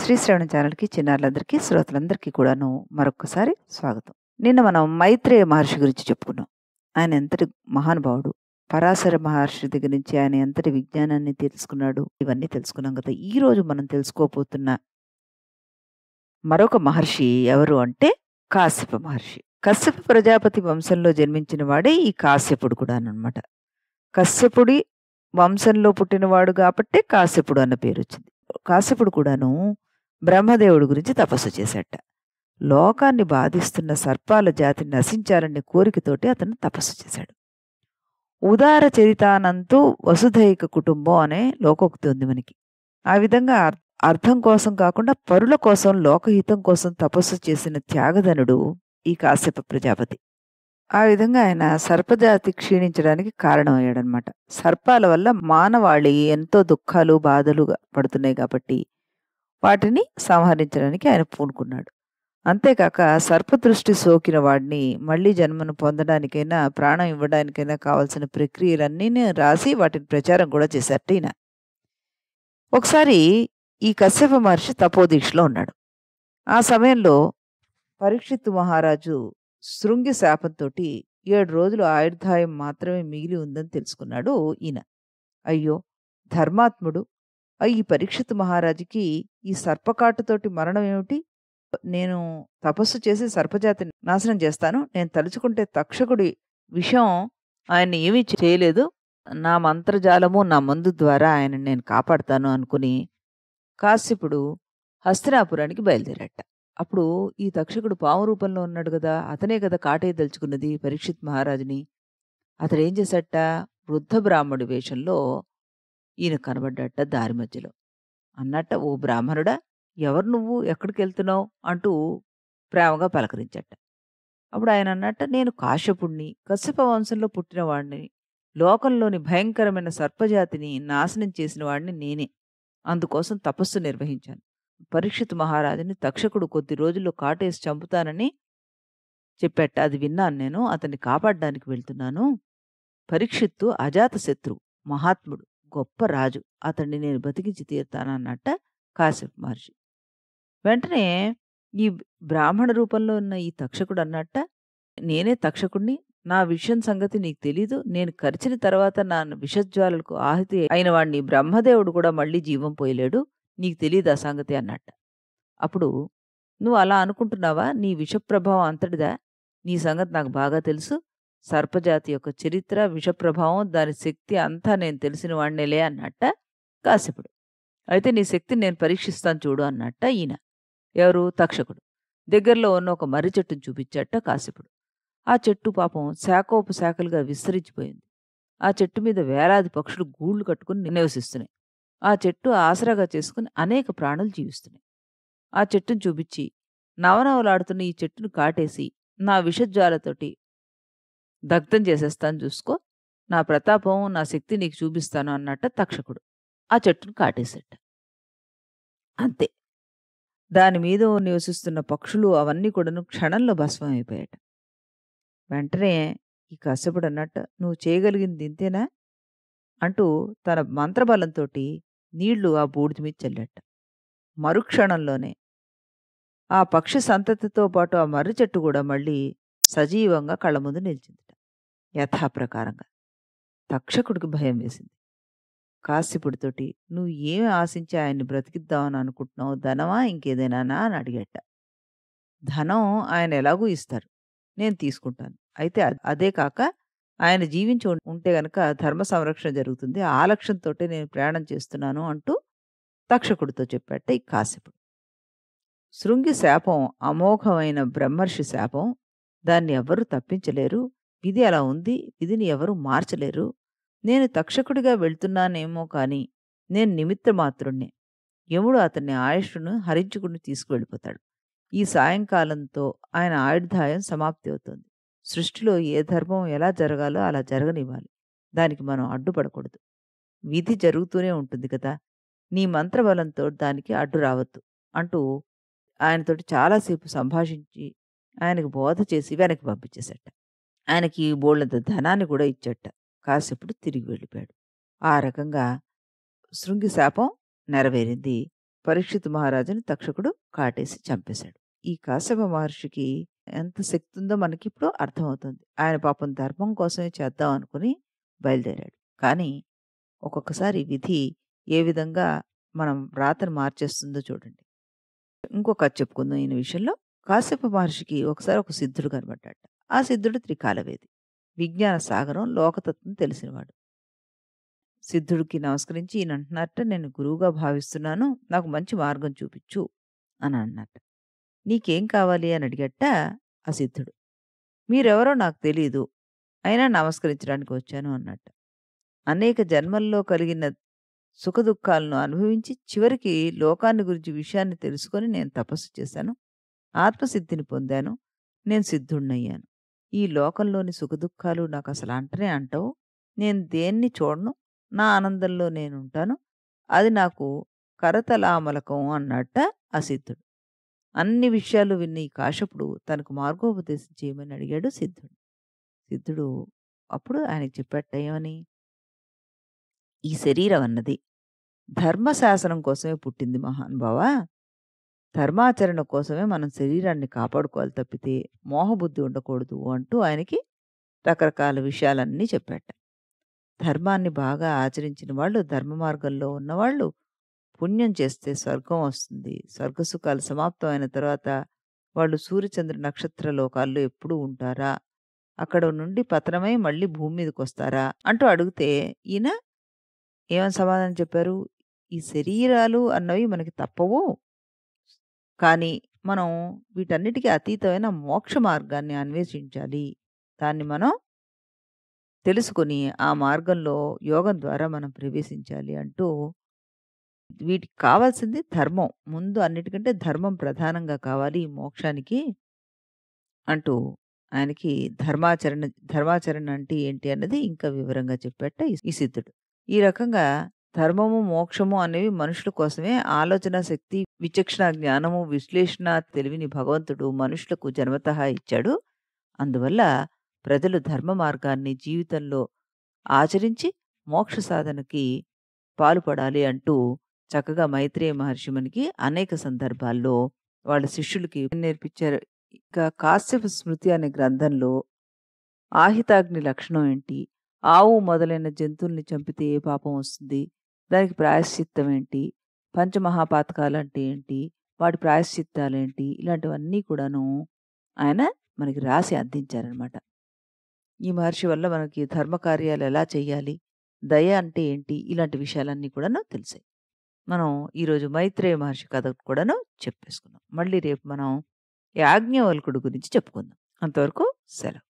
శ్రీశ్రవణి ఛానల్కి చిన్నారులందరికీ శ్రోతలందరికీ కూడాను మరొకసారి స్వాగతం నిన్న మనం మైత్రేయ మహర్షి గురించి చెప్పుకున్నాం ఆయన ఎంతటి మహానుభావుడు పరాశర మహర్షి దగ్గర నుంచి ఆయన ఎంతటి విజ్ఞానాన్ని తెలుసుకున్నాడు ఇవన్నీ తెలుసుకున్నాం కదా ఈ రోజు మనం తెలుసుకోబోతున్న మరొక మహర్షి ఎవరు అంటే కాశ్యప మహర్షి కశ్యప ప్రజాపతి వంశంలో జన్మించిన వాడే ఈ కాశ్యపుడు కూడా అనమాట కశ్యపుడి వంశంలో పుట్టినవాడు కాబట్టే కాశ్యపుడు అన్న పేరు వచ్చింది కాశ్యపుడు కూడాను బ్రహ్మదేవుడి గురించి తపస్సు చేశాట లోకాన్ని బాధిస్తున్న సర్పాల జాతిని నశించాలనే కోరికతోటి అతను తపస్సు చేశాడు ఉదార చరితానంతు వసుధైక కుటుంబం అనే లోకోక్తి ఉంది మనకి ఆ విధంగా అర్థం కోసం కాకుండా పరుల కోసం లోకహితం కోసం తపస్సు చేసిన త్యాగధనుడు ఈ కాశ్యప ప్రజాపతి ఆ విధంగా ఆయన సర్పజాతి క్షీణించడానికి కారణమయ్యాడనమాట సర్పాల వల్ల మానవాళి ఎంతో దుఃఖాలు బాధలు పడుతున్నాయి కాబట్టి వాటిని సంహరించడానికి ఆయన పూనుకున్నాడు అంతేకాక సర్పదృష్టి సోకిన వాడిని మళ్ళీ జన్మను పొందడానికైనా ప్రాణం ఇవ్వడానికైనా కావాల్సిన ప్రక్రియలన్నీ రాసి వాటిని ప్రచారం కూడా చేశారట ఈయన ఒకసారి ఈ కశ్యప మహర్షి తపోదీక్షలో ఉన్నాడు ఆ సమయంలో పరీక్షిత్తు మహారాజు శృంగి శాపంతోటి ఏడు రోజులు ఆయుర్ధాయం మాత్రమే మిగిలి ఉందని తెలుసుకున్నాడు ఈయన అయ్యో ధర్మాత్ముడు ఈ పరీక్షిత్ మహారాజుకి ఈ సర్పకాటుతోటి మరణం ఏమిటి నేను తపస్సు చేసి సర్పజాతిని నాశనం చేస్తాను నేను తలుచుకుంటే తక్షకుడి విషయం ఆయన ఏమీ చేయలేదు నా మంత్రజాలము నా మందు ద్వారా ఆయన నేను కాపాడతాను అనుకుని కాశ్యపుడు హస్తినాపురానికి బయలుదేరట అప్పుడు ఈ తక్షకుడు పాము రూపంలో ఉన్నాడు కదా అతనే కదా కాటే దలుచుకున్నది పరీక్షిత్ మహారాజుని అతడు ఏం చేశాట వృద్ధ బ్రాహ్మడి వేషంలో ఈయన కనబడ్డట దారి మధ్యలో అన్నట్ట ఓ బ్రాహ్మణుడా ఎవరు నువ్వు ఎక్కడికి వెళ్తున్నావు అంటూ ప్రేమగా పలకరించట అప్పుడు ఆయన అన్నట్ట నేను కాశ్యపుణ్ణి కశ్యప వంశంలో పుట్టినవాడిని లోకంలోని భయంకరమైన సర్పజాతిని నాశనం చేసిన వాడిని నేనే అందుకోసం తపస్సు నిర్వహించాను పరీక్షిత్ మహారాజుని తక్షకుడు కొద్ది రోజుల్లో కాటేసి చంపుతానని చెప్పాట అది విన్నాను నేను అతన్ని కాపాడడానికి వెళ్తున్నాను పరీక్షిత్తు అజాతశత్రు మహాత్ముడు గొప్ప రాజు అతన్ని నేను బతికించి తీరుతానన్నట్ట కాశ్యప్ మహర్షి వెంటనే ఈ బ్రాహ్మణ రూపంలో ఉన్న ఈ తక్షకుడు అన్నట్ట నేనే తక్షకుణ్ణి నా విషయం సంగతి నీకు తెలీదు నేను కరిచిన తర్వాత నా విషజ్వాలకు ఆహుతి అయిన వాడిని బ్రహ్మదేవుడు కూడా మళ్ళీ జీవం పోయలేడు నీకు తెలియదు ఆ సంగతి అన్నట్ట అప్పుడు నువ్వు అలా అనుకుంటున్నావా నీ విషప్రభావం అంతటిదా నీ సంగతి నాకు బాగా తెలుసు సర్పజాతి యొక్క చరిత్ర విషప్రభావం దాని శక్తి అంతా నేను తెలిసిన వాడినేలే అన్నట్ట కాసేపుడు అయితే నీ శక్తిని నేను పరీక్షిస్తాను చూడు అన్నట్ట ఈయన ఎవరు తక్షకుడు దగ్గరలో ఉన్న ఒక మర్రి చెట్టును చూపించట కాసేపుడు ఆ చెట్టు పాపం శాఖోపశాఖలుగా విస్తరించిపోయింది ఆ చెట్టు మీద వేలాది పక్షులు గూళ్ళు కట్టుకుని నివసిస్తున్నాయి ఆ చెట్టు ఆసరాగా చేసుకుని అనేక ప్రాణులు జీవిస్తున్నాయి ఆ చెట్టును చూపించి నవనవలాడుతున్న ఈ చెట్టును కాటేసి నా విషజ్వాలతోటి దగ్ధం చేసేస్తాను చూసుకో నా ప్రతాపం నా శక్తి నీకు చూపిస్తాను అన్నట్ట తక్షకుడు ఆ చెట్టును కాటేసేట అంతే దాని మీద నివసిస్తున్న పక్షులు అవన్నీ కూడాను క్షణంలో భస్మం అయిపోయాట వెంటనే ఈ కష్టపడు అన్నట్టు నువ్వు చేయగలిగింది ఇంతేనా అంటూ తన మంత్రబలంతో నీళ్లు ఆ బూడిద మీద చల్లట మరుక్షణంలోనే ఆ పక్షి సంతతితో పాటు ఆ మర్రి చెట్టు కూడా మళ్ళీ సజీవంగా కళ్ళ ముందు నిలిచిందిట యథాప్రకారంగా తక్షకుడికి భయం వేసింది కాశ్యపుడితోటి నువ్వు ఏమి ఆశించి ఆయన్ని బ్రతికిద్దామని అనుకుంటున్నావు ధనమా ఇంకేదైనానా అని అడిగట ధనం ఆయన ఎలాగూ ఇస్తారు నేను తీసుకుంటాను అయితే అదే కాక ఆయన జీవించి ఉంటే గనక ధర్మ సంరక్షణ జరుగుతుంది ఆ లక్ష్యంతో నేను ప్రయాణం చేస్తున్నాను అంటూ తక్షకుడితో చెప్పాట ఈ కాశ్యపుడు శృంగి శాపం అమోఘమైన బ్రహ్మర్షి శాపం దాన్ని ఎవరూ తప్పించలేరు విధి అలా ఉంది విధిని ఎవరూ మార్చలేరు నేను తక్షకుడిగా వెళ్తున్నానేమో కానీ నేను మాత్రుణ్ణి యముడు అతన్ని ఆయుష్ను హరించుకుని తీసుకువెళ్ళిపోతాడు ఈ సాయంకాలంతో ఆయన ఆయుర్ధాయం సమాప్తి అవుతుంది సృష్టిలో ఏ ధర్మం ఎలా జరగాలో అలా జరగనివ్వాలి దానికి మనం అడ్డుపడకూడదు విధి జరుగుతూనే ఉంటుంది కదా నీ మంత్రబలంతో దానికి అడ్డు రావద్దు అంటూ ఆయనతోటి చాలాసేపు సంభాషించి ఆయనకు బోధ చేసి వెనక్కి పంపించేశాట ఆయనకి బోళ్ళంత ధనాన్ని కూడా ఇచ్చట కాసేపుడు తిరిగి వెళ్ళిపోయాడు ఆ రకంగా శృంగి శాపం నెరవేరింది పరీక్షిత్ మహారాజుని తక్షకుడు కాటేసి చంపేశాడు ఈ కాశ్యప మహర్షికి ఎంత శక్తి ఉందో మనకి ఇప్పుడు అర్థమవుతుంది ఆయన పాపం ధర్మం కోసమే చేద్దాం అనుకుని బయలుదేరాడు కానీ ఒక్కొక్కసారి విధి ఏ విధంగా మనం రాత్రి మార్చేస్తుందో చూడండి ఇంకొక చెప్పుకుందాం ఈయన విషయంలో కాశ్యప మహర్షికి ఒకసారి ఒక సిద్ధుడు కనబడ్డాడు ఆ సిద్ధుడు త్రికాలవేది విజ్ఞాన సాగరం లోకతత్వం తెలిసినవాడు సిద్ధుడికి నమస్కరించి ఈయన అంటున్నట్ట నేను గురువుగా భావిస్తున్నాను నాకు మంచి మార్గం చూపించు అని అన్నట్టు నీకేం కావాలి అని అడిగట్ట ఆ సిద్ధుడు మీరెవరో నాకు తెలియదు అయినా నమస్కరించడానికి వచ్చాను అన్నట్ట అనేక జన్మల్లో కలిగిన సుఖదుఖాలను అనుభవించి చివరికి లోకాన్ని గురించి విషయాన్ని తెలుసుకొని నేను తపస్సు చేశాను ఆత్మసిద్ధిని పొందాను నేను సిద్ధుణ్ణయ్యాను ఈ లోకంలోని సుఖదుఖాలు నాకు అసలు అంటనే అంటావు నేను దేన్ని చూడను నా ఆనందంలో నేనుంటాను అది నాకు కరతలామలకం అన్నట్ట అసిద్ధుడు అన్ని విషయాలు విన్న ఈ కాశపుడు తనకు మార్గోపదేశం చేయమని అడిగాడు సిద్ధుడు సిద్ధుడు అప్పుడు ఆయనకు చెప్పాట ఈ శరీరం అన్నది ధర్మశాసనం కోసమే పుట్టింది మహానుభావ ధర్మాచరణ కోసమే మనం శరీరాన్ని కాపాడుకోవాలి తప్పితే మోహబుద్ధి ఉండకూడదు అంటూ ఆయనకి రకరకాల విషయాలన్నీ చెప్పాట ధర్మాన్ని బాగా ఆచరించిన వాళ్ళు ధర్మ మార్గంలో ఉన్నవాళ్ళు పుణ్యం చేస్తే స్వర్గం వస్తుంది స్వర్గసుఖాలు సమాప్తం సమాప్తమైన తర్వాత వాళ్ళు సూర్యచంద్ర నక్షత్ర లోకాల్లో ఎప్పుడూ ఉంటారా అక్కడ నుండి పతనమై మళ్ళీ భూమి మీదకి వస్తారా అంటూ అడిగితే ఈయన ఏమని సమాధానం చెప్పారు ఈ శరీరాలు అన్నవి మనకి తప్పవు కానీ మనం వీటన్నిటికీ అతీతమైన మోక్ష మార్గాన్ని అన్వేషించాలి దాన్ని మనం తెలుసుకుని ఆ మార్గంలో యోగం ద్వారా మనం ప్రవేశించాలి అంటూ వీటికి కావాల్సింది ధర్మం ముందు అన్నిటికంటే ధర్మం ప్రధానంగా కావాలి మోక్షానికి అంటూ ఆయనకి ధర్మాచరణ ధర్మాచరణ అంటే ఏంటి అన్నది ఇంకా వివరంగా చెప్పేట ఈ సిద్ధుడు ఈ రకంగా ధర్మము మోక్షము అనేవి మనుషుల కోసమే ఆలోచన శక్తి విచక్షణ జ్ఞానము విశ్లేషణ తెలివిని భగవంతుడు మనుషులకు జన్మత ఇచ్చాడు అందువల్ల ప్రజలు ధర్మ మార్గాన్ని జీవితంలో ఆచరించి మోక్ష సాధనకి పాల్పడాలి అంటూ చక్కగా మైత్రేయ మహర్షి మనకి అనేక సందర్భాల్లో వాళ్ళ శిష్యులకి నేర్పించారు ఇక కాశ్యప స్మృతి అనే గ్రంథంలో ఆహితాగ్ని లక్షణం ఏంటి ఆవు మొదలైన జంతువుల్ని చంపితే ఏ పాపం వస్తుంది దానికి ప్రాయశ్చిత్తం ఏంటి పంచమహాపాతకాలు అంటే ఏంటి వాటి ప్రాయశ్చిత్తాలు ఏంటి ఇలాంటివన్నీ కూడాను ఆయన మనకి రాసి అందించారనమాట ఈ మహర్షి వల్ల మనకి ధర్మ కార్యాలు ఎలా చేయాలి దయ అంటే ఏంటి ఇలాంటి విషయాలన్నీ కూడా తెలిసాయి మనం ఈరోజు మైత్రేయ మహర్షి కథ కూడాను చెప్పేసుకున్నాం మళ్ళీ రేపు మనం యాజ్ఞవల్కుడు గురించి చెప్పుకుందాం అంతవరకు సెలవు